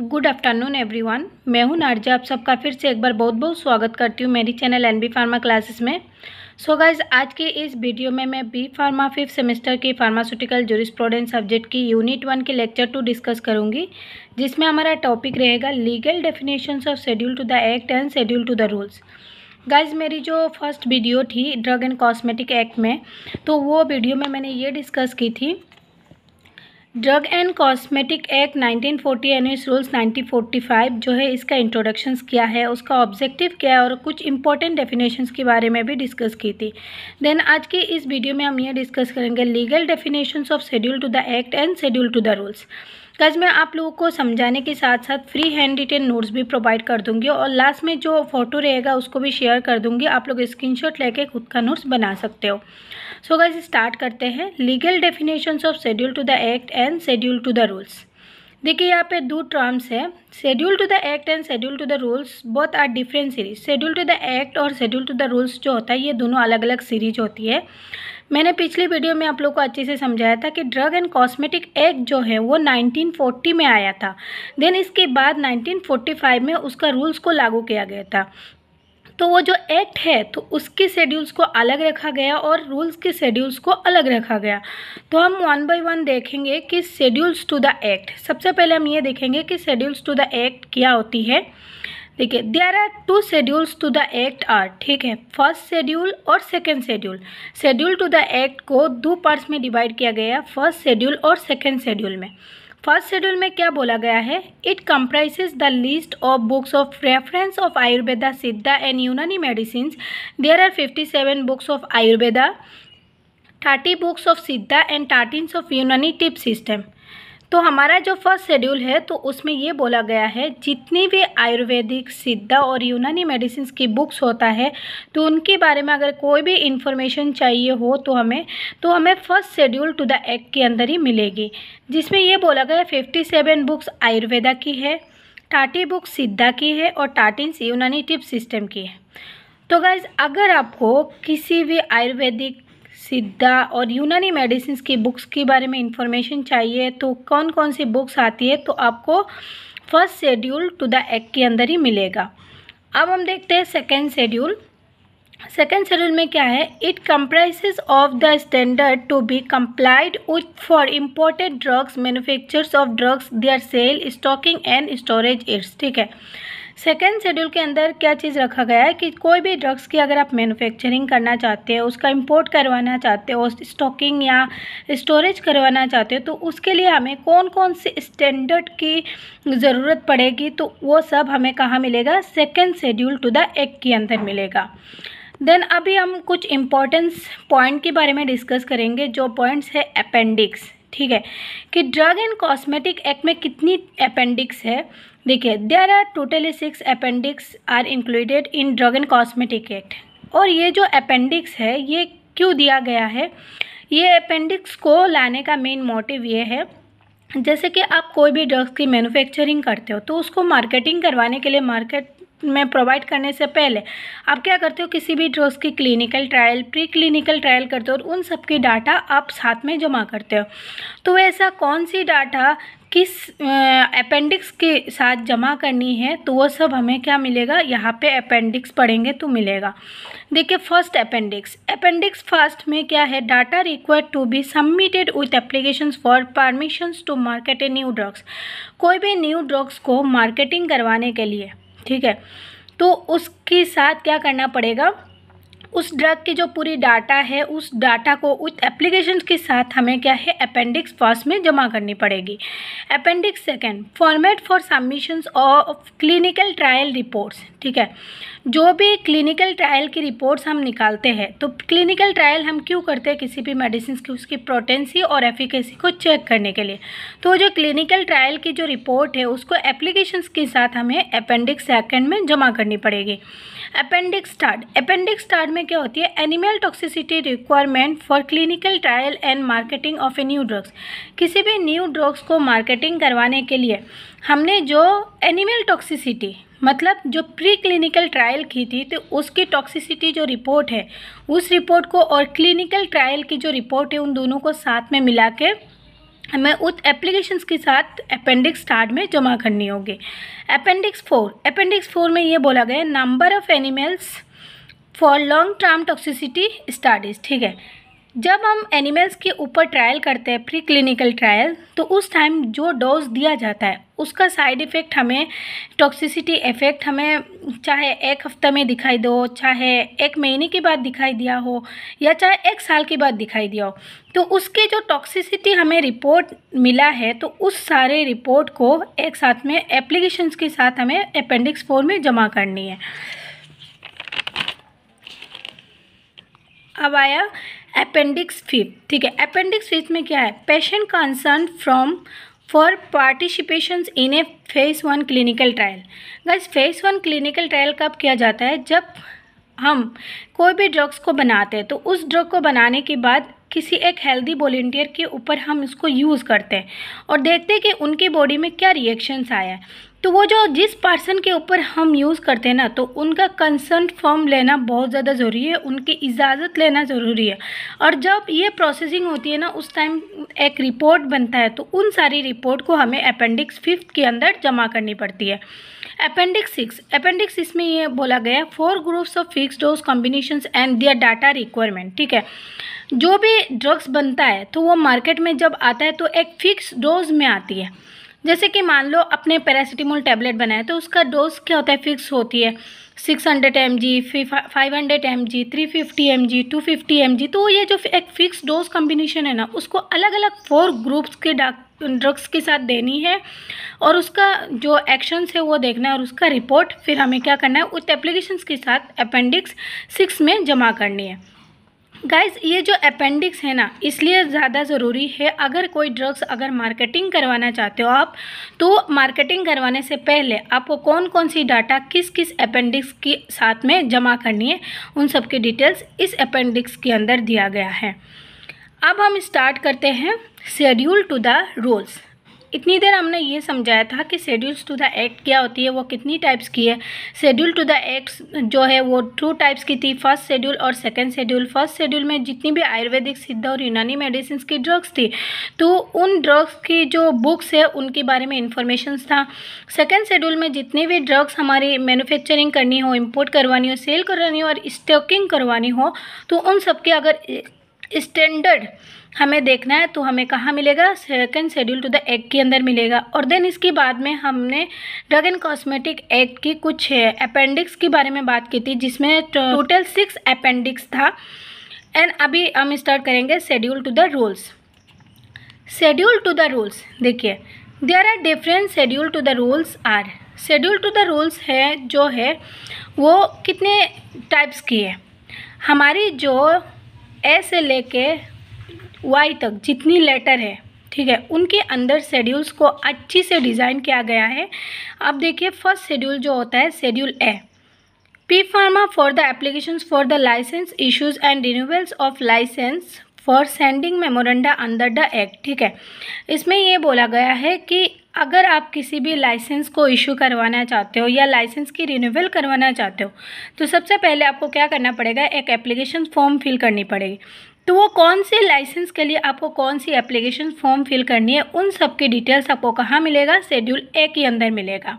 Good afternoon everyone मैं हूं नारजा आप सबका फिर से एक बार बहुत बहुत स्वागत करती हूं मेरी channel N B pharma classes में सो so गाइज आज के इस वीडियो में मैं बी फार्मा फिफ्थ सेमेस्टर की फार्मास्यूटिकल प्रोडेंट सब्जेक्ट की यूनिट वन के लेक्चर टू डिस्कस करूंगी जिसमें हमारा टॉपिक रहेगा legal definition of schedule to the act and schedule to the rules guys मेरी जो फर्स्ट वीडियो थी ड्रग एंड कॉस्मेटिक एक्ट में तो वो वीडियो में मैंने ये डिस्कस की थी drug and cosmetic act 1940 and its rules 1945 जो है इसका इंट्रोडक्शन किया है उसका ऑब्जेक्टिव क्या है और कुछ इंपॉर्टेंट डेफिनेशंस के बारे में भी डिस्कस की थी देन आज के इस वीडियो में हम ये डिस्कस करेंगे legal definitions of schedule to the act and schedule to the rules guys मैं आप लोगों को समझाने के साथ साथ फ्री हैंड रिटेन नोट्स भी प्रोवाइड कर दूंगी और लास्ट में जो फ़ोटो रहेगा उसको भी शेयर कर दूंगी आप लोग स्क्रीनशॉट लेके खुद का नोट्स बना सकते हो सो गज स्टार्ट करते हैं legal definition of schedule to the act and schedule to the rules देखिए यहाँ पे दो टर्म्स है schedule to the act and schedule to the rules बहुत are different series schedule to the act और शेड्यूल टू द रूल्स जो होता है ये दोनों अलग अलग सीरीज होती है मैंने पिछली वीडियो में आप लोग को अच्छे से समझाया था कि ड्रग एंड कॉस्मेटिक एक्ट जो है वो 1940 में आया था देन इसके बाद 1945 में उसका रूल्स को लागू किया गया था तो वो जो एक्ट है तो उसके शेड्यूल्स को अलग रखा गया और रूल्स के शेड्यूल्स को अलग रखा गया तो हम वन बाय वन देखेंगे कि शेड्यूल्स टू द एक्ट सबसे पहले हम ये देखेंगे कि शेड्यूल्स टू द एक्ट क्या होती है देखिए there are two schedules to the act are ठीक है फर्स्ट शेड्यूल और second schedule schedule to the act को दो पार्ट्स में डिवाइड किया गया है फर्स्ट शेड्यूल और सेकेंड शेड्यूल में फर्स्ट शेड्यूल में क्या बोला गया है it comprises the list of books of reference of Ayurveda Siddha and Unani medicine there are fifty seven books of Ayurveda thirty books of Siddha and thirteen of Unani टिप सिस्टम तो हमारा जो फर्स्ट शेड्यूल है तो उसमें ये बोला गया है जितनी भी आयुर्वेदिक सिद्धा और यूनानी मेडिसिन की बुक्स होता है तो उनके बारे में अगर कोई भी इन्फॉर्मेशन चाहिए हो तो हमें तो हमें first schedule to the act के अंदर ही मिलेगी जिसमें यह बोला गया फिफ्टी सेवन बुक्स आयुर्वेदा की है टाटी बुक सिद्धा की है और टाटिन्स यूनानी टिप सिस्टम की है तो गाइज़ अगर आपको किसी भी आयुर्वेदिक सिद्धा और यूनानी मेडिसिन की बुक्स के बारे में इंफॉर्मेशन चाहिए तो कौन कौन सी बुक्स आती है तो आपको first schedule to the act के अंदर ही मिलेगा अब हम देखते हैं सेकेंड शेड्यूल सेकेंड शेड्यूल में क्या है it comprise of the standard to be complied with for imported drugs manufacture of drugs their sale stocking and storage it's ठीक है सेकेंड शेड्यूल के अंदर क्या चीज़ रखा गया है कि कोई भी ड्रग्स की अगर आप मैन्युफैक्चरिंग करना चाहते हो उसका इंपोर्ट करवाना चाहते हो स्टॉकिंग या स्टोरेज करवाना चाहते हो तो उसके लिए हमें कौन कौन से स्टैंडर्ड की ज़रूरत पड़ेगी तो वो सब हमें कहाँ मिलेगा second schedule to the act के अंदर मिलेगा देन अभी हम कुछ इम्पोर्टेंस पॉइंट के बारे में डिस्कस करेंगे जो पॉइंट्स है अपेंडिक्स ठीक है कि ड्रग एंड कॉस्मेटिक एक्ट में कितनी अपेंडिक्स है देखिए there are totally six appendix are included in drug and cosmetic act और ये जो अपेंडिक्स है ये क्यों दिया गया है ये अपेंडिक्स को लाने का मेन मोटिव ये है जैसे कि आप कोई भी ड्रग्स की मैन्युफैक्चरिंग करते हो तो उसको मार्केटिंग करवाने के लिए मार्केट में प्रोवाइड करने से पहले आप क्या करते हो किसी भी ड्रग्स की clinical trial pre clinical trial करते हो और उन सब के डाटा आप साथ में जमा करते हो तो ऐसा कौन सी डाटा किस अपेंडिक्स के साथ जमा करनी है तो वो सब हमें क्या मिलेगा यहाँ पे अपेंडिक्स पढ़ेंगे तो मिलेगा देखिए फर्स्ट अपेंडिक्स अपेंडिक्स फर्स्ट में क्या है data required to be submitted with application for permissions to market a new drugs कोई भी न्यू ड्रग्स को मार्केटिंग करवाने के लिए ठीक है तो उसके साथ क्या करना पड़ेगा उस ड्रग की जो पूरी डाटा है उस डाटा को उस एप्लीकेशन के साथ हमें क्या है अपेंडिक्स फर्स्ट में जमा करनी पड़ेगी appendix second format for submission of clinical trial reports ठीक है जो भी क्लिनिकल ट्रायल की रिपोर्ट्स हम निकालते हैं तो क्लिनिकल ट्रायल हम क्यों करते हैं किसी भी मेडिसिन की उसकी प्रोटेंसी और एफिकेसी को चेक करने के लिए तो जो क्लिनिकल ट्रायल की जो रिपोर्ट है उसको एप्लीकेशन के साथ हमें अपेंडिक्स सेकेंड में जमा करनी पड़ेगी अपेंडिक्स स्टार्ट अपेंडिक्स स्टार्ट में क्या होती है animal toxicity requirement for clinical trial and marketing of a new drugs किसी भी न्यू ड्रग्स को मार्केटिंग करवाने के लिए हमने जो एनिमल टॉक्सिसिटी मतलब जो प्री क्लिनिकल ट्रायल की थी तो उसकी टॉक्सिसिटी जो रिपोर्ट है उस रिपोर्ट को और क्लिनिकल ट्रायल की जो रिपोर्ट है उन दोनों को साथ में मिला के हमें उस एप्लीकेशंस के साथ अपेंडिक्स स्टार्ट में जमा करनी होगी अपेंडिक्स फोर अपेंडिक्स फोर में ये बोला गया number of animals for long term toxicity studies ठीक है जब हम एनिमल्स के ऊपर ट्रायल करते हैं प्री क्लिनिकल ट्रायल तो उस टाइम जो डोज दिया जाता है उसका साइड इफ़ेक्ट हमें टॉक्सिसिटी इफ़ेक्ट हमें चाहे एक हफ्ते में दिखाई दो चाहे एक महीने के बाद दिखाई दिया हो या चाहे एक साल के बाद दिखाई दिया हो तो उसके जो टॉक्सिसिटी हमें रिपोर्ट मिला है तो उस सारे रिपोर्ट को एक साथ में एप्लीकेशन के साथ हमें अपेंडिक्स फोर में जमा करनी है अब आया अपेंडिक्स फिफ्थ ठीक है अपेंडिक्स फिफ्थ में क्या है patient concern from for participation in a phase one clinical trial बस फेज़ वन क्लिनिकल ट्रायल कब किया जाता है जब हम कोई भी ड्रग्स को बनाते हैं तो उस ड्रग को बनाने के बाद किसी एक हेल्दी वॉल्टियर के ऊपर हम इसको यूज़ करते हैं और देखते हैं कि उनके बॉडी में क्या रिएक्शंस आया है तो वो जो जिस पर्सन के ऊपर हम यूज़ करते हैं ना तो उनका कंसर्ट फॉर्म लेना बहुत ज़्यादा ज़रूरी है उनकी इजाज़त लेना ज़रूरी है और जब ये प्रोसेसिंग होती है ना उस टाइम एक रिपोर्ट बनता है तो उन सारी रिपोर्ट को हमें अपेंडिक्स फिफ्थ के अंदर जमा करनी पड़ती है अपेंडिक्स सिक्स अपेंडिक्स इसमें ये बोला गया four groups of fix dose combination and their data requirement ठीक है जो भी ड्रग्स बनता है तो वो मार्केट में जब आता है तो एक फिक्स डोज में आती है जैसे कि मान लो अपने पैरासीटामोल टैबलेट बनाए तो उसका डोज क्या होता है फिक्स होती है six hundred M G five hundred M G three fifty M G two fifty M G तो ये जो एक फिक्स डोज कम्बिनेशन है ना उसको अलग अलग फोर ग्रुप्स के ड्रग्स के साथ देनी है और उसका जो एक्शंस है वो देखना है और उसका रिपोर्ट फिर हमें क्या करना है उस एप्लीकेशन के साथ अपेंडिक्स सिक्स में जमा करनी है गाइज ये जो अपेंडिक्स है ना इसलिए ज़्यादा ज़रूरी है अगर कोई ड्रग्स अगर मार्केटिंग करवाना चाहते हो आप तो मार्केटिंग करवाने से पहले आपको कौन कौन सी डाटा किस किस अपेंडिक्स के साथ में जमा करनी है उन सब के डिटेल्स इस अपेंडिक्स के अंदर दिया गया है अब हम स्टार्ट करते हैं शेड्यूल टू द रोल्स इतनी देर हमने ये समझाया था कि शेड्यूल्स टू द एक्ट क्या होती है वो कितनी टाइप्स की है शेड्यूल टू द एक्ट जो है वो टू टाइप्स की थी फर्स्ट शेड्यूल और सेकंड शेड्यूल फर्स्ट शेड्यूल में जितनी भी आयुर्वेदिक सिद्ध और यूनानी मेडिसिन की ड्रग्स थी तो उन ड्रग्स की जो बुक्स है उनके बारे में इंफॉर्मेशन था सेकेंड शेड्यूल में जितनी भी ड्रग्स हमारी मैनुफेक्चरिंग करनी हो इम्पोर्ट करवानी हो सेल करवानी हो और स्टॉकिंग करवानी हो तो उन सबके अगर स्टैंडर्ड हमें देखना है तो हमें कहाँ मिलेगा second schedule to the act के अंदर मिलेगा और देन इसके बाद में हमने ड्रग एंड कॉस्मेटिक एक्ट की कुछ अपेंडिक्स के बारे में बात की थी जिसमें टोटल सिक्स अपेंडिक्स था एंड अभी हम स्टार्ट करेंगे schedule to the rules schedule to the rules देखिए are are different schedule to the rules are schedule to the rules है जो है वो कितने टाइप्स की है हमारी जो ए से लेके वाई तक जितनी लेटर है ठीक है उनके अंदर शेड्यूल्स को अच्छी से डिज़ाइन किया गया है अब देखिए फर्स्ट शेड्यूल जो होता है schedule A P pharma for the application for the licence issues and renewals of licence for sending memoranda under the act ठीक है इसमें ये बोला गया है कि अगर आप किसी भी लाइसेंस को इशू करवाना चाहते हो या लाइसेंस की रिन्यूअल करवाना चाहते हो तो सबसे पहले आपको क्या करना पड़ेगा एक एप्लीकेशन फॉर्म फिल करनी पड़ेगी तो वो कौन से लाइसेंस के लिए आपको कौन सी एप्लीकेशन फॉर्म फिल करनी है उन सब की डिटेल्स आपको कहाँ मिलेगा शेड्यूल ए के अंदर मिलेगा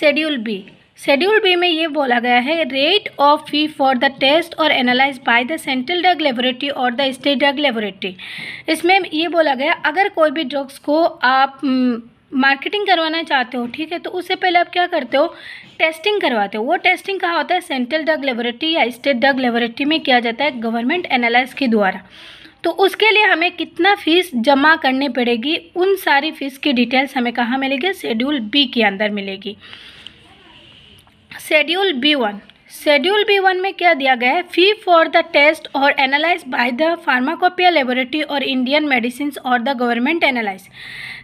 शेड्यूल बी शेड्यूल बी में ये बोला गया है rate of fee for the test और analyse by the central drug laboratory और द स्टेट ड्रग लेबोरेटरी इसमें ये बोला गया अगर कोई भी ड्रग्स को आप मार्केटिंग हम्म, करवाना चाहते हो ठीक है तो उससे पहले आप क्या करते हो टेस्टिंग करवाते हो वो टेस्टिंग कहाँ होता है सेंट्रल ड्रग लेबोरेटरी या स्टेट ड्रग लेबोरेटरी में किया जाता है गवर्नमेंट एनालाइज के द्वारा तो उसके लिए हमें कितना फीस जमा करनी पड़ेगी उन सारी फीस की डिटेल्स हमें कहाँ मिलेगी शेड्यूल बी के अंदर मिलेगी schedule B one schedule B one में क्या दिया गया है फी फॉर द टेस्ट और analyse by the pharmacopoeia laboratory और इंडियन मेडिसिन और the government analyse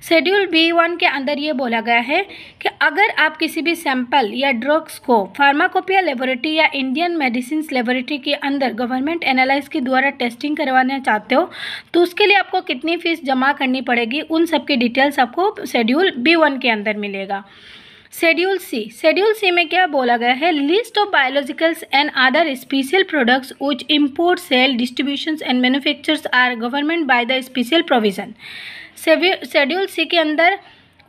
schedule B one के अंदर ये बोला गया है कि अगर आप किसी भी सैंपल या ड्रग्स को फार्माकोपिया लेबोरेटरी या इंडियन मेडिसिन लेबोरेटरी के अंदर गवर्नमेंट एनालाइज के द्वारा टेस्टिंग करवाना चाहते हो तो उसके लिए आपको कितनी फीस जमा करनी पड़ेगी उन सब की डिटेल्स आपको शेड्यूल बी वन के अंदर मिलेगा शेड्यूल सी शेड्यूल सी में क्या बोला गया है list of biologicals and other special products which import sale distribution and manufactures are government by the special provision schedule C के अंदर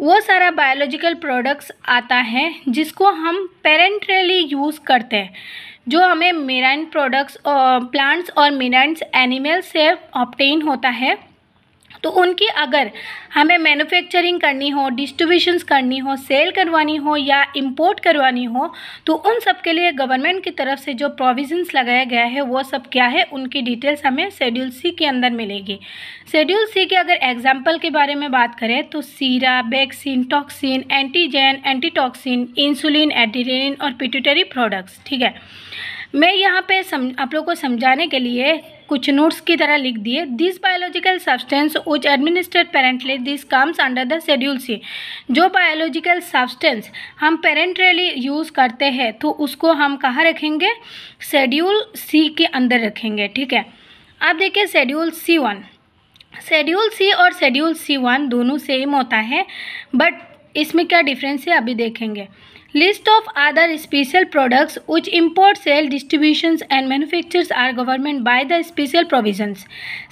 वो सारा बायोलॉजिकल प्रोडक्ट्स आता है जिसको हम पेरेंट्रली यूज़ करते हैं जो हमें मेराइन प्रोडक्ट्स और प्लांट्स और मेराइन एनिमल से ऑप्टेन होता है तो उनकी अगर हमें मैन्युफैक्चरिंग करनी हो डिस्ट्रीब्यूशंस करनी हो सेल करवानी हो या इंपोर्ट करवानी हो तो उन सब के लिए गवर्नमेंट की तरफ से जो प्रोविजंस लगाया गया है वो सब क्या है उनकी डिटेल्स हमें शेड्यूल सी के अंदर मिलेगी शेड्यूल सी के अगर एग्जाम्पल के बारे में बात करें तो sera vaccine toxin antigen antitoxin insulin adrenaline और पिट्यूटरी प्रोडक्ट्स ठीक है मैं यहाँ पे सम आप लोगों को समझाने के लिए कुछ नोट्स की तरह लिख दिए this biological substance which administrate parenterally this comes under the schedule C जो बायोलॉजिकल सब्सटेंस हम पेरेंटली यूज़ करते हैं तो उसको हम कहाँ रखेंगे शेड्यूल सी के अंदर रखेंगे ठीक है अब देखिए schedule C one schedule C और शेड्यूल सी वन दोनों सेम होता है बट इसमें क्या डिफरेंस है अभी देखेंगे list of other special products which import sale distribution and manufacture are government by the special provisions.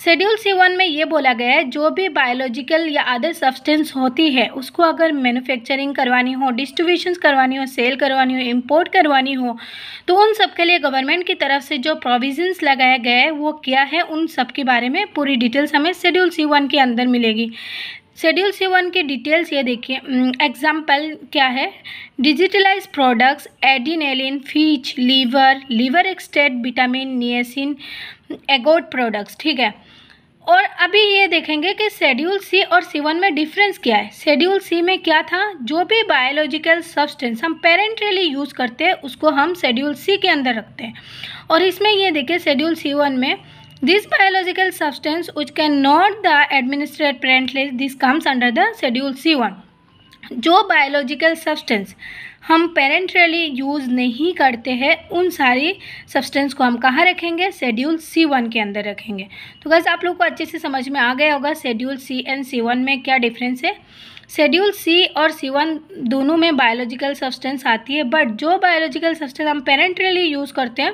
Schedule C one में ये बोला गया है जो भी बायोलॉजिकल या अदर सब्सटेंस होती है उसको अगर मैन्युफैक्चरिंग करवानी हो डिस्ट्रीब्यूशन करवानी हो सेल करवानी हो इम्पोर्ट करवानी हो तो उन सब के लिए गवर्नमेंट की तरफ से जो प्रोविजन्स लगाए गए है वो क्या है उन सब के बारे में पूरी डिटेल्स हमें शेड्यूल सी वन के अंदर मिलेगी शेड्यूल सेवन के डिटेल्स ये देखिए एग्जाम्पल क्या है digitalize products adrenaline fish liver liver extract vitamin niacin ergot products ठीक है और अभी ये देखेंगे कि शेड्यूल सी और सी वन में डिफरेंस क्या है शेड्यूल सी में क्या था जो भी बायोलॉजिकल सब्सटेंस हम पेरेंटली यूज़ करते हैं उसको हम शेड्यूल सी के अंदर रखते हैं और इसमें ये देखें शेड्यूल सी वन में this biological substance which can not the administrate administered this comes under the schedule C one जो बायोलॉजिकल सब्सटेंस हम पेरेंट्रली यूज़ नहीं करते हैं उन सारी सब्सटेंस को हम कहाँ रखेंगे शेड्यूल सी वन के अंदर रखेंगे तो बस आप लोग को अच्छे से समझ में आ गया होगा schedule C and C one में क्या डिफरेंस है शेड्यूल सी और सी वन दोनों में बायोलॉजिकल सब्सटेंस आती है बट जो बायोलॉजिकल सब्सटेंस हम पेरेंट्रली यूज़ करते हैं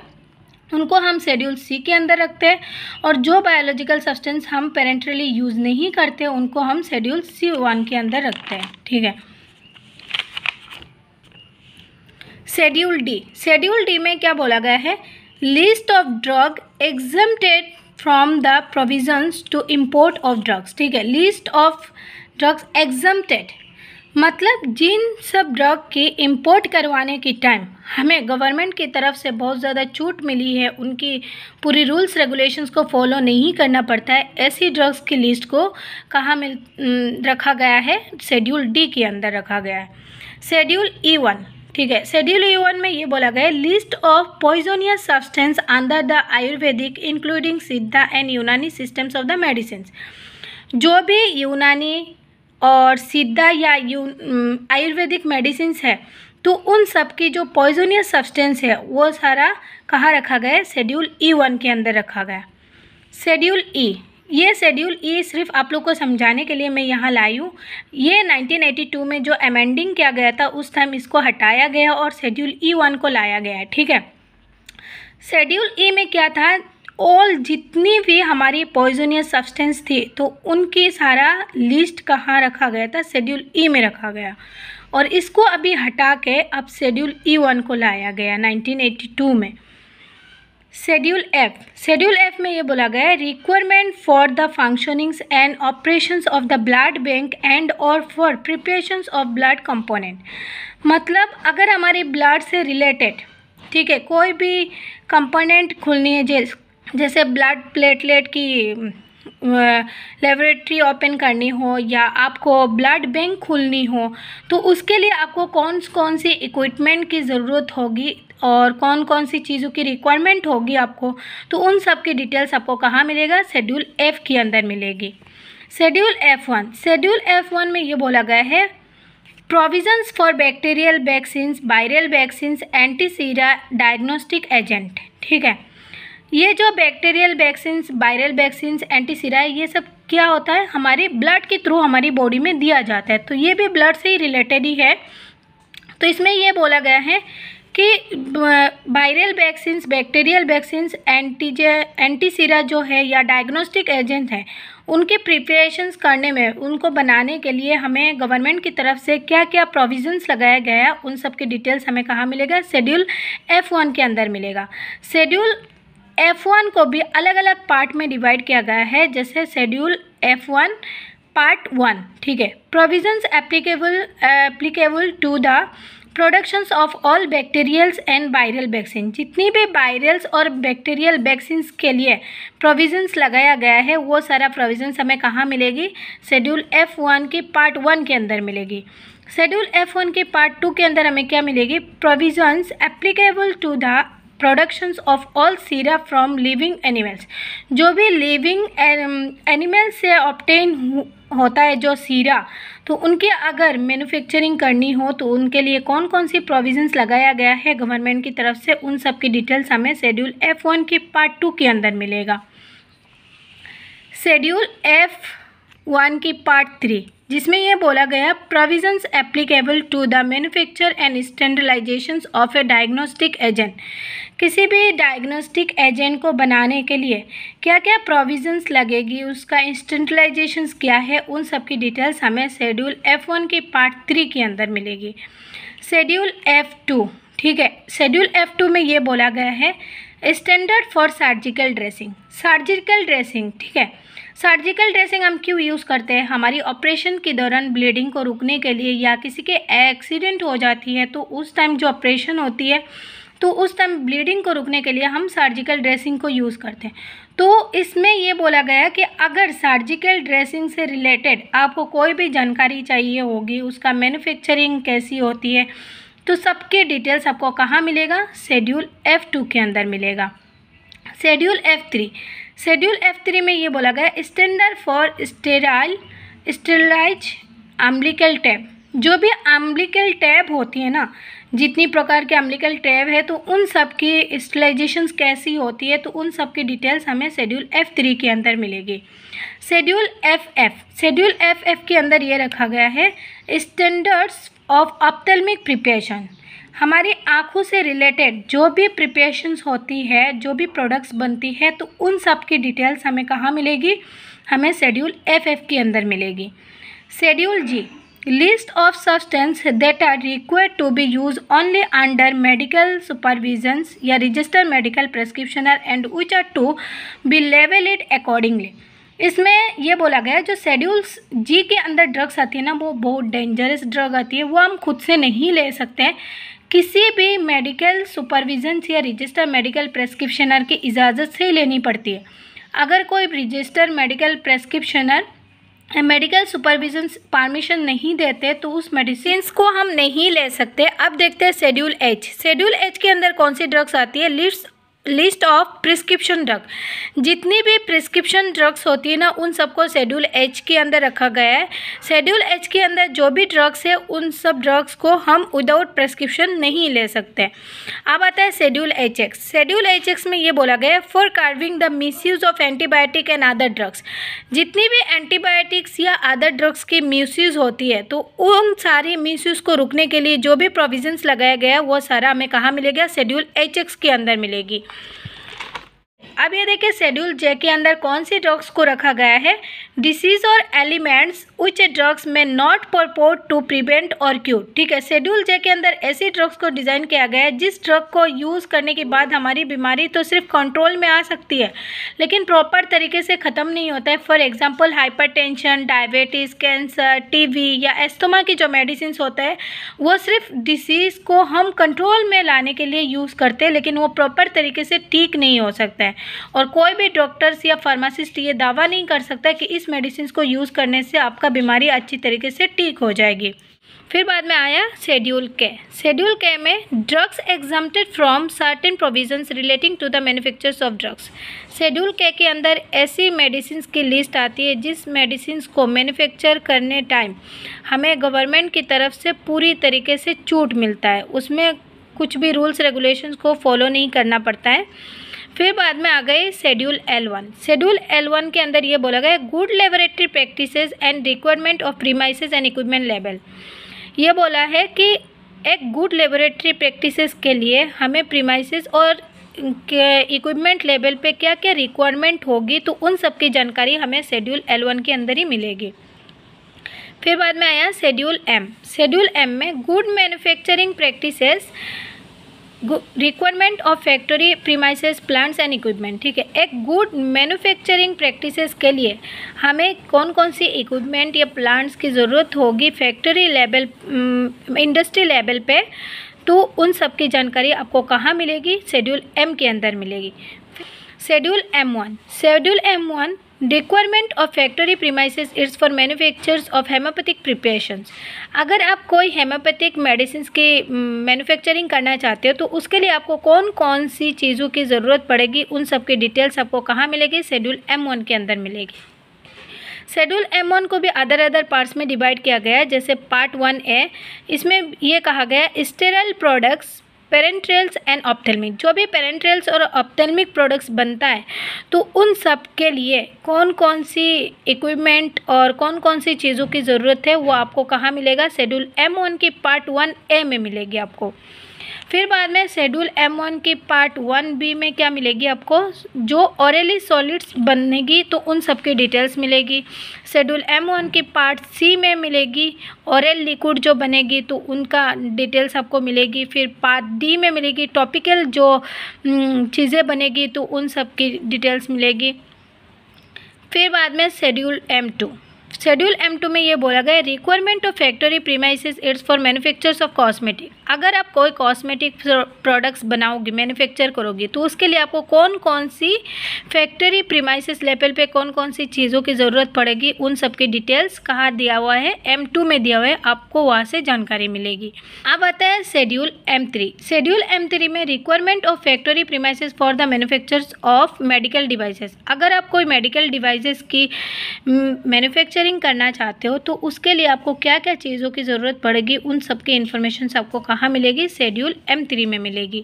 उनको हम शेड्यूल सी के अंदर रखते हैं और जो बायोलॉजिकल सब्सटेंस हम पेरेंट्रली यूज़ नहीं करते उनको हम शेड्यूल सी वन के अंदर रखते हैं ठीक है शेड्यूल डी शेड्यूल डी में क्या बोला गया है list of drug exempted from the provisions to import of drugs ठीक है लिस्ट ऑफ ड्रग्स एग्जेड मतलब जिन सब ड्रग के इंपोर्ट करवाने की टाइम हमें गवर्नमेंट की तरफ से बहुत ज़्यादा छूट मिली है उनकी पूरी रूल्स रेगुलेशंस को फॉलो नहीं करना पड़ता है ऐसी ड्रग्स की लिस्ट को कहाँ मिल रखा गया है शेड्यूल डी के अंदर रखा गया है शेड्यूल ई वन ठीक है शेड्यूल ई वन में ये बोला गया है list of poisonous substance under the Ayurvedic including Siddha and Unani systems of the medicine जो भी यूनानी और सिद्धा या आयुर्वेदिक मेडिसिन है तो उन सब की जो पॉइजनियस सब्सटेंस है वो सारा कहाँ रखा गया है शेड्यूल ई वन के अंदर रखा गया शेड्यूल ई ये शेड्यूल ई सिर्फ आप लोग को समझाने के लिए मैं यहाँ लाई हूँ ये 1982 में जो अमेंडिंग किया गया था उस टाइम इसको हटाया गया और शेड्यूल ई वन को लाया गया है ठीक है शेड्यूल ई में क्या था ऑल जितनी भी हमारी पॉइजनियस सब्सटेंस थी तो उनके सारा लिस्ट कहाँ रखा गया था शेड्यूल ई e में रखा गया और इसको अभी हटा के अब शेड्यूल ई वन को लाया गया 1982 में शेड्यूल एफ शेड्यूल एफ में ये बोला गया है requirement for the functionings and operations of the blood bank and और for preparations of blood component मतलब अगर हमारे ब्लड से रिलेटेड ठीक है कोई भी कंपोनेंट खुलनी है जैसे जैसे ब्लड प्लेटलेट की लेबोरेटरी ओपन करनी हो या आपको ब्लड बैंक खोलनी हो तो उसके लिए आपको कौन कौन से इक्विपमेंट की ज़रूरत होगी और कौन कौन सी चीज़ों की रिक्वायरमेंट होगी आपको तो उन सब की डिटेल्स आपको कहाँ मिलेगा शेड्यूल एफ़ के अंदर मिलेगी schedule F one schedule F one में ये बोला गया है provisions for bacterial vaccines viral vaccines antisera diagnostic agent ठीक है ये जो bacterial vaccines viral vaccines antisera ये सब क्या होता है हमारे ब्लड के थ्रू हमारी बॉडी में दिया जाता है तो ये भी ब्लड से ही रिलेटेड ही है तो इसमें ये बोला गया है कि viral vaccines bacterial vaccines antigen antisera जो है या डायग्नोस्टिक एजेंट हैं उनके प्रिपरेशंस करने में उनको बनाने के लिए हमें गवर्नमेंट की तरफ से क्या क्या प्रोविजंस लगाया गया उन सब के डिटेल्स हमें कहाँ मिलेगा शेड्यूल एफ़ वन के अंदर मिलेगा शेड्यूल एफ़ वन को भी अलग अलग पार्ट में डिवाइड किया गया है जैसे schedule F one part one ठीक है provisions applicable applicable to the productions of all bacterials and viral vaccine जितनी भी वायरल्स और बैक्टीरियल वैक्सीन के लिए प्रोविजंस लगाया गया है वो सारा प्रोविजंस हमें कहाँ मिलेगी शेड्यूल एफ़ वन की पार्ट वन के अंदर मिलेगी शेड्यूल एफ़ वन के पार्ट टू के अंदर हमें क्या मिलेगी provisions applicable to the productions of all sera from living animals जो भी लिविंग एनिमल्स um, से ऑप्टेन होता है जो सीरा तो उनके अगर मैन्युफैक्चरिंग करनी हो तो उनके लिए कौन कौन सी प्रोविजंस लगाया गया है गवर्नमेंट की तरफ से उन सब की डिटेल्स हमें शेड्यूल एफ़ वन के पार्ट टू के अंदर मिलेगा शेड्यूल एफ़ वन की पार्ट थ्री जिसमें यह बोला गया provisions applicable to the manufacture and standardization of a diagnostic agent किसी भी डायग्नोस्टिक एजेंट को बनाने के लिए क्या क्या प्रोविजंस लगेगी उसका इंस्टेंटलाइजेशन क्या है उन सब की डिटेल्स हमें शेड्यूल एफ़ वन की पार्ट थ्री के अंदर मिलेगी शेड्यूल एफ़ टू ठीक है शेड्यूल एफ़ टू में ये बोला गया है standard for surgical dressing surgical dressing ठीक है सर्जिकल ड्रेसिंग हम क्यों यूज़ करते हैं हमारी ऑपरेशन के दौरान ब्लीडिंग को रोकने के लिए या किसी के एक्सीडेंट हो जाती है तो उस टाइम जो ऑपरेशन होती है तो उस टाइम ब्लीडिंग को रोकने के लिए हम सर्जिकल ड्रेसिंग को यूज़ करते हैं तो इसमें ये बोला गया कि अगर सर्जिकल ड्रेसिंग से रिलेटेड आपको कोई भी जानकारी चाहिए होगी उसका मैन्युफैक्चरिंग कैसी होती है तो सबके डिटेल्स आपको कहाँ मिलेगा शेड्यूल एफ़ टू के अंदर मिलेगा schedule F three schedule F three में ये बोला गया standard for sterile sterilize umbilical tape जो भी अम्बलिकल टैब होती है ना जितनी प्रकार के अम्बलिकल टैब है तो उन सब की स्टेलाइजेशन कैसी होती है तो उन सब की डिटेल्स हमें शेड्यूल एफ थ्री के अंदर मिलेगी schedule F F schedule F F के अंदर ये रखा गया है स्टैंडर्ड्स ऑफ ऑप्टलमिक प्रिपरेशन हमारी आँखों से रिलेटेड जो भी प्रिपेशन्स होती है जो भी प्रोडक्ट्स बनती है तो उन सब की डिटेल्स हमें कहाँ मिलेगी हमें शेड्यूल एफ एफ के अंदर मिलेगी schedule G list of substance that are required to be use only under medical supervisions या medical practitioner and which are to be लेवल इट अकॉर्डिंगली इसमें ये बोला गया जो शेड्यूल्स जी के अंदर ड्रग्स आती है ना वो बहुत डेंजरस ड्रग आती है वो हम खुद से नहीं ले सकते हैं किसी भी मेडिकल सुपरविजन या रजिस्टर मेडिकल प्रेस्क्रिप्शनर की इजाज़त से ही लेनी पड़ती है अगर कोई register medical practitioner medical supervision permission नहीं देते तो उस मेडिसिन को हम नहीं ले सकते अब देखते हैं शेड्यूल एच शेड्यूल एच के अंदर कौन सी ड्रग्स आती है list list of prescription drug जितनी भी प्रिस्क्रिप्शन ड्रग्स होती है ना उन सबको शेड्यूल एच के अंदर रखा गया है शेड्यूल एच के अंदर जो भी ड्रग्स है उन सब ड्रग्स को हम विदाउट प्रिस्क्रिप्शन नहीं ले सकते अब आता है schedule H X schedule H X में ये बोला गया है for curbing the misuse of antibiotic and other drugs जितनी भी एंटीबायोटिक्स या अदर ड्रग्स की मिस यूज़ होती है तो उन सारी मिस यूज़ को रोकने के लिए जो भी प्रोविजन्स लगाया गया है वो सारा हमें कहाँ मिलेगा शेड्यूल एच एक्स के अंदर मिलेगी अब ये देखिए शेड्यूल जे के अंदर कौन सी डॉग्स को रखा गया है डिसीज और एलिमेंट्स उच्च ड्रग्स में नॉट परपोर्ट टू प्रिवेंट और क्यूर ठीक है शेड्यूल जे के अंदर ऐसी ड्रग्स को डिज़ाइन किया गया है जिस ड्रग को यूज़ करने के बाद हमारी बीमारी तो सिर्फ कंट्रोल में आ सकती है लेकिन प्रॉपर तरीके से ख़त्म नहीं होता है for example hypertension diabetes cancer TB या एस्तोमा की जो मेडिसिन होता है वो सिर्फ डिसीज़ को हम कंट्रोल में लाने के लिए यूज़ करते हैं लेकिन वो प्रॉपर तरीके से ठीक नहीं हो सकता है और कोई भी डॉक्टर्स या फार्मासिस्ट ये दावा नहीं कर सकता कि इस इस मेडिसिन को यूज़ करने से आपका बीमारी अच्छी तरीके से ठीक हो जाएगी फिर बाद में आया शेड्यूल के शेड्यूल के में drugs exempted from certain provisions relating to the manufacture of drugs schedule K के अंदर ऐसी मेडिसिन की लिस्ट आती है जिस मेडिसिन को मैन्युफैक्चर करने टाइम हमें गवर्नमेंट की तरफ से पूरी तरीके से छूट मिलता है उसमें कुछ भी रूल्स रेगुलेशंस को फॉलो नहीं करना पड़ता है फिर बाद में आ गए schedule L one schedule L one के अंदर ये बोला गया good laboratory practices and requirement of premises and equipment level ये बोला है कि एक गुड लेबोरेटरी प्रैक्टिसेस के लिए हमें प्रीमाइसिस और इक्विपमेंट लेवल पे क्या क्या रिक्वायरमेंट होगी तो उन सब की जानकारी हमें शेड्यूल एल वन के अंदर ही मिलेगी फिर बाद में आया शेड्यूल एम शेड्यूल एम में good manufacturing practices requirement of factory premises plants and equipment ठीक है एक गुड मैन्युफैक्चरिंग प्रैक्टिसेस के लिए हमें कौन कौन सी इक्विपमेंट या प्लांट्स की ज़रूरत होगी फैक्ट्री लेवल इंडस्ट्री लेवल पे तो उन सब की जानकारी आपको कहाँ मिलेगी शेड्यूल एम के अंदर मिलेगी schedule M one schedule M one requirement of factory premises its for manufactures of homeopathic preparations अगर आप कोई हेमोपैथिक मेडिसिन की मैन्युफैक्चरिंग करना चाहते हो तो उसके लिए आपको कौन कौन सी चीज़ों की ज़रूरत पड़ेगी उन सब की डिटेल्स आपको कहाँ मिलेगी शेड्यूल एम वन के अंदर मिलेगी शेड्यूल एम वन को भी अदर अदर पार्ट्स में डिवाइड किया गया है जैसे पार्ट वन ए इसमें यह कहा गया sterile products parenterals and ophthalmic जो भी पेरेंट्रेल्स और ऑप्थेलमिक प्रोडक्ट्स बनता है तो उन सब के लिए कौन कौन सी इक्विपमेंट और कौन कौन सी चीज़ों की ज़रूरत है वो आपको कहाँ मिलेगा शेड्यूल एम वन की पार्ट वन ए में मिलेगी आपको फिर बाद में शेड्यूल एम वन के पार्ट वन बी में क्या मिलेगी आपको जो ऑरेली सॉलिड्स बनेगी तो उन सब की डिटेल्स मिलेगी शेड्यूल एम वन के पार्ट सी में मिलेगी औरल लिक्विड जो बनेगी तो उनका डिटेल्स आपको मिलेगी फिर पार्ट डी में मिलेगी टॉपिकल जो हम्म, चीज़ें बनेगी तो उन सब की डिटेल्स मिलेगी फिर बाद में schedule M two schedule M two में ये बोला गया requirement of factory premises its for manufactures of cosmetic अगर आप कोई कॉस्मेटिक प्रोडक्ट्स बनाओगे मैन्युफैक्चर करोगे तो उसके लिए आपको कौन कौन सी फैक्ट्री प्रीमाइसिस लेवल पे कौन कौन सी चीज़ों की ज़रूरत पड़ेगी उन सब की डिटेल्स कहाँ दिया हुआ है एम टू में दिया हुआ है आपको वहाँ से जानकारी मिलेगी अब आता है schedule M three schedule M three में requirement of factory premises for the manufactures of medical devices अगर आप कोई मेडिकल डिवाइसेस की मैन्युफैक्चरिंग करना चाहते हो तो उसके लिए आपको क्या क्या चीज़ों की ज़रूरत पड़ेगी उन सब की इन्फॉर्मेशन आपको कहाँ कहाँ मिलेगी शेड्यूल एम थ्री में मिलेगी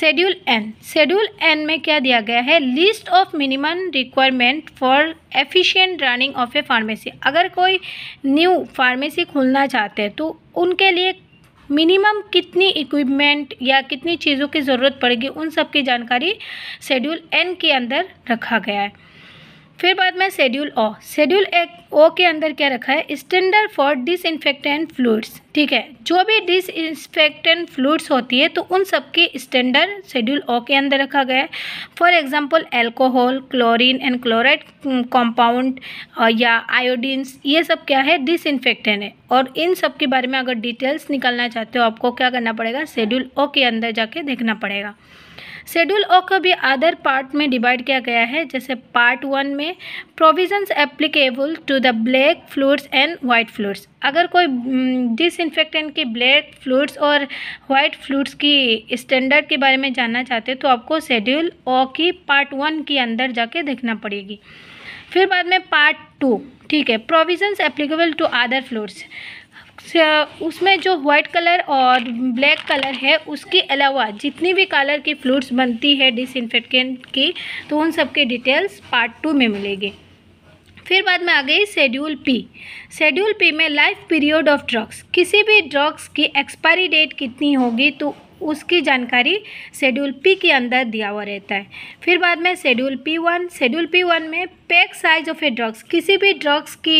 शेड्यूल एन शेड्यूल एन में क्या दिया गया है list of minimum requirement for efficient running of a pharmacy अगर कोई न्यू फार्मेसी खोलना चाहते हैं तो उनके लिए मिनिमम कितनी इक्विपमेंट या कितनी चीज़ों की ज़रूरत पड़ेगी उन सब की जानकारी शेड्यूल एन के अंदर रखा गया है फिर बाद में शेड्यूल ओ शेड्यूल एक ओ के अंदर क्या रखा है स्टैंडर्ड फॉर डिसइनफेक्टेंट फ्लूड्स ठीक है जो भी डिसइनफेक्टेंट फ्लूड्स होती है तो उन सब के स्टैंडर्ड शेड्यूल ओ के अंदर रखा गया है for example alcohol chlorine and chloride compound या आयोडीन्स ये सब क्या है डिसइनफेक्टेंट है और इन सब के बारे में अगर डिटेल्स निकालना चाहते हो आपको क्या करना पड़ेगा शेड्यूल ओ के अंदर जाके देखना पड़ेगा शेड्यूल ओ को भी अदर पार्ट में डिवाइड किया गया है जैसे पार्ट वन में provisions applicable to the black fluids and white fluids अगर कोई डिसइनफेक्टेंट हम्म, की ब्लैक फ्लूड्स और वाइट फ्लूड्स की स्टैंडर्ड के बारे में जानना चाहते हैं तो आपको शेड्यूल ओ की पार्ट वन के अंदर जाके देखना पड़ेगी फिर बाद में पार्ट टू ठीक है provisions applicable to other fluids उसमें जो वाइट कलर और ब्लैक कलर है उसके अलावा जितनी भी कलर की फ्लूड्स बनती है डिसइनफेक्टेंट की तो उन सब के डिटेल्स पार्ट टू में मिलेंगे फिर बाद में आ गई शेड्यूल पी शेड्यूल पी में लाइफ पीरियड ऑफ ड्रग्स किसी भी ड्रग्स की एक्सपायरी डेट कितनी होगी तो उसकी जानकारी शेड्यूल पी के अंदर दिया हुआ रहता है फिर बाद में schedule P one schedule P one में pack size of a drugs किसी भी ड्रग्स की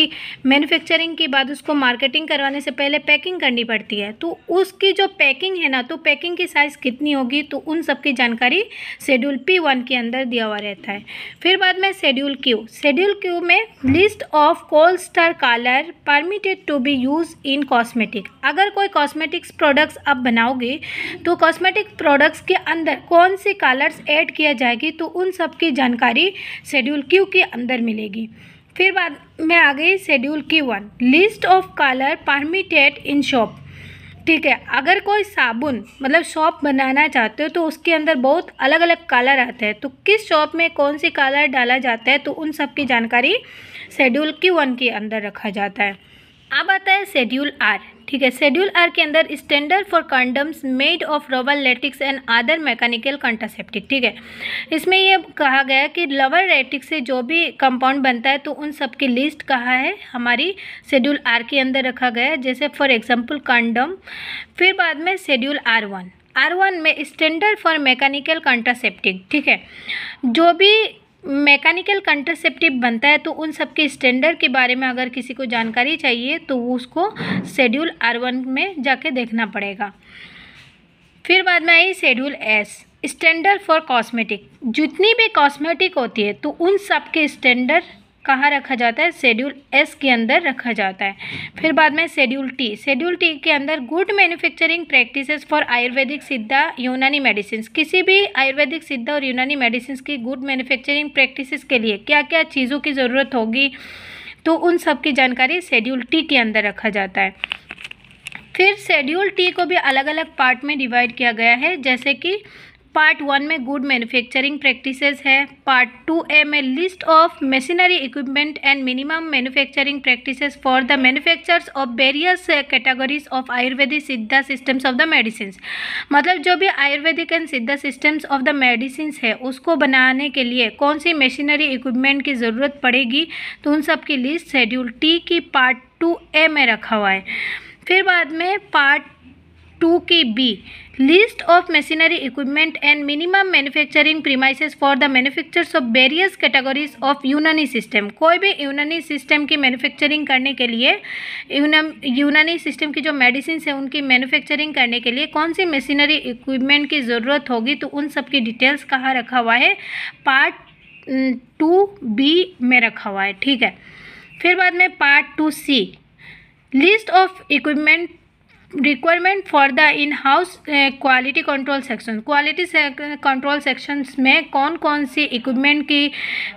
मैन्युफैक्चरिंग के बाद उसको मार्केटिंग करवाने से पहले पैकिंग करनी पड़ती है तो उसकी जो पैकिंग है ना तो पैकिंग की साइज़ कितनी होगी तो उन सब की जानकारी शेड्यूल पी वन के अंदर दिया हुआ रहता है फिर बाद में शेड्यूल क्यू शेड्यूल क्यू में list of coal tar colour permitted to be use in cosmetic अगर कोई कॉस्मेटिक्स प्रोडक्ट्स आप बनाओगे तो कॉस्मेटिक प्रोडक्ट्स के अंदर कौन से कलर्स एड किया जाएगी तो उन सब की जानकारी शेड्यूल क्यू के अंदर मिलेगी फिर बाद में आ गई schedule Q one list of colour permitted in soap ठीक है अगर कोई साबुन मतलब शॉप बनाना चाहते हो तो उसके अंदर बहुत अलग अलग कलर आते हैं तो किस शॉप में कौन सी कलर डाला जाता है तो उन सब की जानकारी शेड्यूल की वन के अंदर रखा जाता है अब आता है शेड्यूल आर ठीक है शेड्यूल आर के अंदर standard for condoms made of rubber latex and other mechanical contraceptive ठीक है इसमें यह कहा गया कि रबर लेटिक्स से जो भी कंपाउंड बनता है तो उन सब की लिस्ट कहा है हमारी शेड्यूल आर के अंदर रखा गया है जैसे फॉर एग्जाम्पल कंडम फिर बाद में schedule R one R one में स्टैंडर्ड फॉर मैकेनिकल कंट्रासेप्टिक ठीक है जो भी मैकेनिकल कंट्रासेप्टिव बनता है तो उन सब के स्टैंडर्ड के बारे में अगर किसी को जानकारी चाहिए तो उसको शेड्यूल आर वन में जाके देखना पड़ेगा फिर बाद में आई schedule S standard for cosmetic जितनी भी कॉस्मेटिक होती है तो उन सब के स्टैंडर्ड कहाँ रखा जाता है शेड्यूल एस के अंदर रखा जाता है फिर बाद में शेड्यूल टी शेड्यूल टी के अंदर good manufacturing practices for Ayurvedic Siddha Unani medicine किसी भी आयुर्वेदिक सिद्धा और यूनानी मेडिसिन की गुड मैन्युफैक्चरिंग प्रैक्टिसेस के लिए क्या क्या चीज़ों की ज़रूरत होगी तो उन सब की जानकारी शेड्यूल टी के अंदर रखा जाता है फिर शेड्यूल टी को भी अलग अलग पार्ट में डिवाइड किया गया है जैसे कि पार्ट वन में गुड मैन्युफैक्चरिंग प्रैक्टिसेस है पार्ट टू ए में list of machinery equipment and minimum manufacturing practices for the manufactures of various categories of Ayurvedic Siddha systems of the medicine मतलब जो भी Ayurvedic and Siddha systems of the medicine है उसको बनाने के लिए कौन सी मशीनरी इक्विपमेंट की ज़रूरत पड़ेगी तो उन सब की लिस्ट शेड्यूल टी की पार्ट टू ए में रखा हुआ है फिर बाद में पार्ट टू के B list of machinery equipment and minimum manufacturing premises for the manufactures of various categories of Unani system कोई भी यूनानी सिस्टम की मैन्युफैक्चरिंग करने के लिए यूनानी सिस्टम की जो मेडिसिन है उनकी मैन्युफैक्चरिंग करने के लिए कौन सी मशीनरी इक्विपमेंट की ज़रूरत होगी तो उन सबकी डिटेल्स कहाँ रखा हुआ है पार्ट टू बी में रखा हुआ है ठीक है फिर बाद में part two C list of equipment requirement for the in house quality control section quality control sections में कौन कौन से इक्विपमेंट की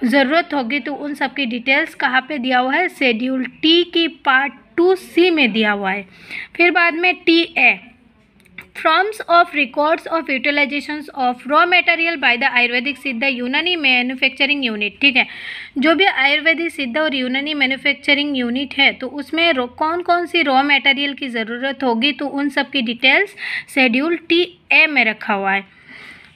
ज़रूरत होगी तो उन सब की डिटेल्स कहाँ पे दिया हुआ है शेड्यूल टी की पार्ट टू सी में दिया हुआ है फिर बाद में T A forms of records of utilization of raw material by the Ayurvedic Siddha Unani manufacturing unit ठीक है जो भी आयुर्वेदिक सिद्धा और यूनानी मैन्युफैक्चरिंग यूनिट है तो उसमें कौन कौन सी रॉ मेटेरियल की ज़रूरत होगी तो उन सब की डिटेल्स शेड्यूल टी ए में रखा हुआ है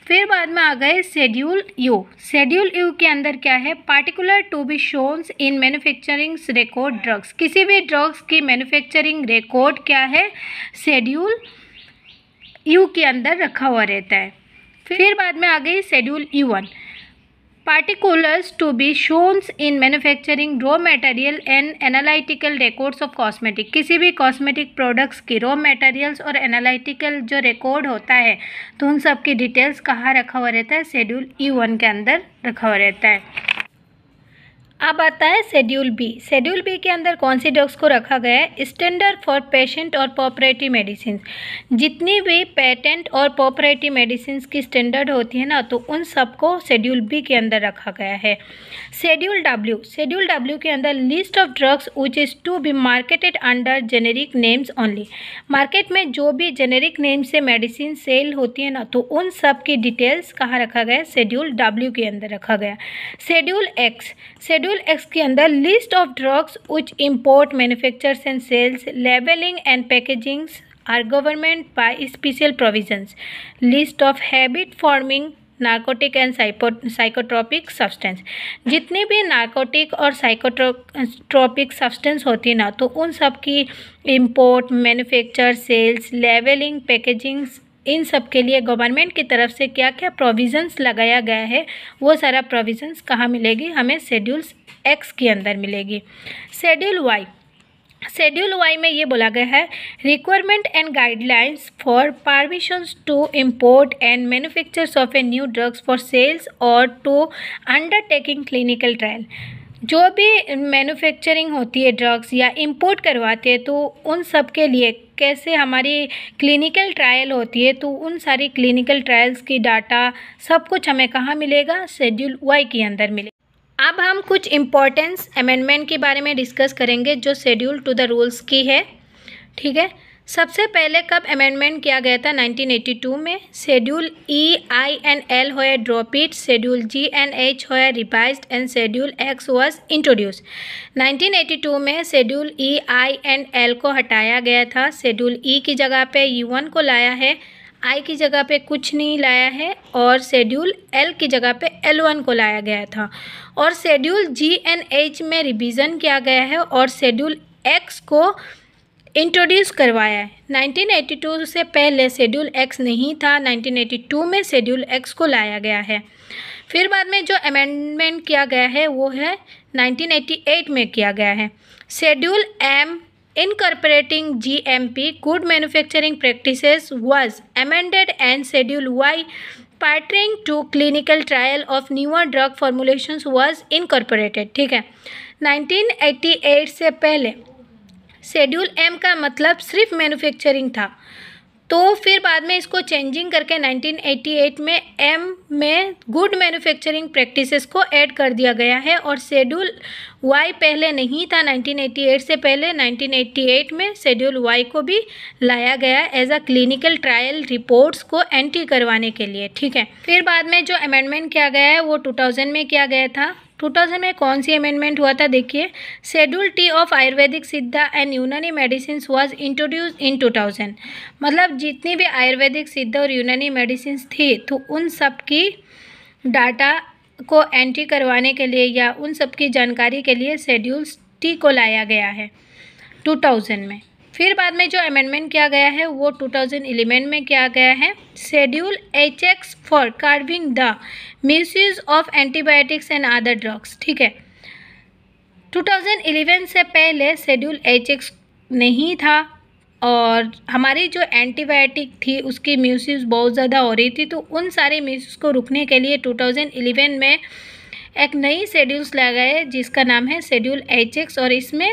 फिर बाद में आ गए शेड्यूल यू शेड्यूल यू के अंदर क्या है particular to be shown in manufacturing record drugs किसी भी ड्रग्स की मैन्युफैक्चरिंग रिकॉर्ड क्या है शेड्यूल यू के अंदर रखा हुआ रहता है फिर बाद में आ गई schedule U one particulars to be shown in manufacturing raw material and analytical records of cosmetic किसी भी कॉस्मेटिक प्रोडक्ट्स की रॉ मटेरियल्स और एनालिटिकल जो रिकॉर्ड होता है तो उन सब की डिटेल्स कहाँ रखा हुआ रहता है शेड्यूल ई वन के अंदर रखा हुआ रहता है अब आता है शेड्यूल बी शेड्यूल बी के अंदर कौन सी ड्रग्स को रखा गया है स्टैंडर्ड फॉर पेशेंट और पॉपरेटिव मेडिसिन जितनी भी पेटेंट और पॉपरेटिव मेडिसिन की स्टैंडर्ड होती है ना तो उन सबको शेड्यूल बी के अंदर रखा गया है शेड्यूल डब्ल्यू शेड्यूल डब्ल्यू के अंदर list of drugs which is to be marketed under generic names only market में जो भी जेनेरिक नेम से मेडिसिन सेल होती है ना तो उन सब की डिटेल्स कहाँ रखा गया है शेड्यूल डब्ल्यू के अंदर रखा गया schedule X schedule schedule X के अंदर list of drugs which import manufactures and sales labelling and packagings are government by special provisions list of habit forming narcotic and psychotropic substance जितने भी narcotic और psychotropic substance होती है ना तो उन सब की import manufacture sales labelling packagings इन सब के लिए गवर्नमेंट की तरफ से क्या क्या प्रोविज़न्स लगाया गया है वो सारा प्रोविज़न्स कहाँ मिलेगी हमें शेड्यूल्स एक्स के अंदर मिलेगी शेड्यूल वाई शेड्यूल वाई में ये बोला गया है requirement and guidelines for permissions to import and manufactures of a new drugs for sales और टू अंडरटेकिंग क्लिनिकल ट्रायल जो भी मैन्युफैक्चरिंग होती है ड्रग्स या इंपोर्ट करवाते हैं तो उन सब के लिए कैसे हमारी क्लिनिकल ट्रायल होती है तो उन सारी क्लिनिकल ट्रायल्स की डाटा सब कुछ हमें कहाँ मिलेगा शेड्यूल वाई के अंदर मिलेगा अब हम कुछ इम्पोर्टेंस अमेंडमेंट के बारे में डिस्कस करेंगे जो शेड्यूल टू द रूल्स की है ठीक है सबसे पहले कब अमेंडमेंट किया गया था 1982 में schedule E I N L होया drop schedule G N H होया revise and schedule X was introduce 1982 में schedule E I N L को हटाया गया था शेड्यूल ई e की जगह पे यू वन को लाया है आई की जगह पे कुछ नहीं लाया है और शेड्यूल एल की जगह पे एल वन को लाया गया था और शेड्यूल जी एन एच में रिविजन किया गया है और शेड्यूल एक्स को इंट्रोड्यूस करवाया है 1982 से पहले शेड्यूल एक्स नहीं था 1982 में शेड्यूल एक्स को लाया गया है फिर बाद में जो अमेंडमेंट किया गया है वो है 1988 में किया गया है schedule M incorporating G M P good manufacturing practice was amended and schedule Y pertaining to clinical trial of newer drug formulation was incorporated ठीक है नाइनटीन से पहले शेड्यूल एम का मतलब सिर्फ मैन्युफैक्चरिंग था तो फिर बाद में इसको चेंजिंग करके 1988 में एम में गुड मैन्युफैक्चरिंग प्रैक्टिसेस को ऐड कर दिया गया है और शेड्यूल वाई पहले नहीं था 1988 से पहले 1988 में शेड्यूल वाई को भी लाया गया as a clinical trial reports को एंट्री करवाने के लिए ठीक है फिर बाद में जो अमेंडमेंट किया गया है वो 2000 में किया गया था 2000 में कौन सी अमेंडमेंट हुआ था देखिए शेड्यूल टी ऑफ आयुर्वेदिक सिद्धा and Unani medicine was introduce इन 2000 मतलब जितनी भी आयुर्वेदिक सिद्ध और यूनानी मेडिसिन थी तो उन सब की डाटा को एंट्री करवाने के लिए या उन सब की जानकारी के लिए शेड्यूल टी को लाया गया है 2000 में फिर बाद में जो अमेंडमेंट किया गया है वो 2011 में किया गया है schedule H X for curbing the misuse of antibiotics and other drugs ठीक है 2011 से पहले शेड्यूल एच एक्स नहीं था और हमारी जो एंटीबायोटिक थी उसकी म्यूसिस बहुत ज़्यादा हो रही थी तो उन सारे म्यूसिस को रुकने के लिए 2011 में एक नई शेड्यूल्स लगाए जिसका नाम है शेड्यूल एच और इसमें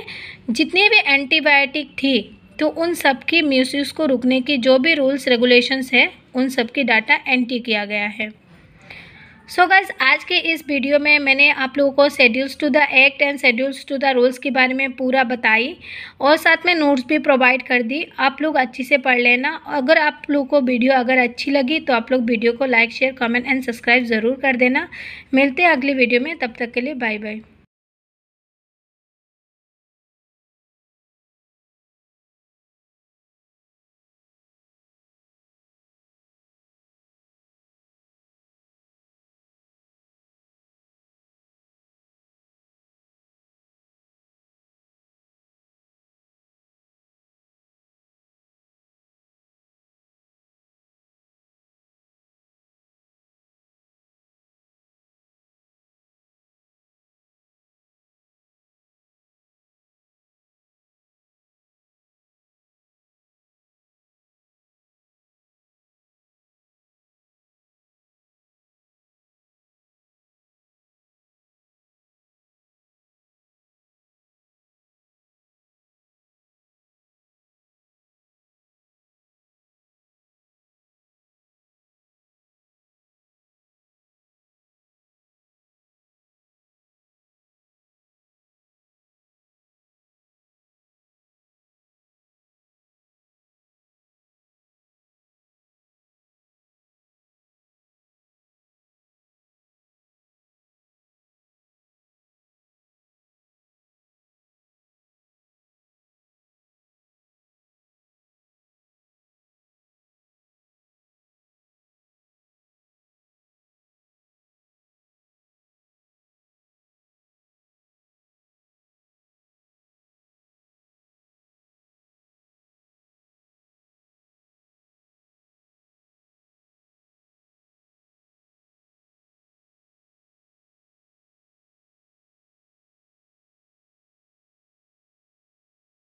जितनी भी एंटीबायोटिक थी तो उन सब की म्यूसिस को रुकने की जो भी रूल्स रेगुलेशंस है उन सब की डाटा एंटी किया गया है सो so गाइज आज के इस वीडियो में मैंने आप लोगों को schedules to the act and schedules to the rules के बारे में पूरा बताई और साथ में नोट्स भी प्रोवाइड कर दी आप लोग अच्छी से पढ़ लेना अगर आप लोग को वीडियो अगर अच्छी लगी तो आप लोग वीडियो को like share comment and subscribe ज़रूर कर देना मिलते हैं अगली वीडियो में तब तक के लिए बाय बाय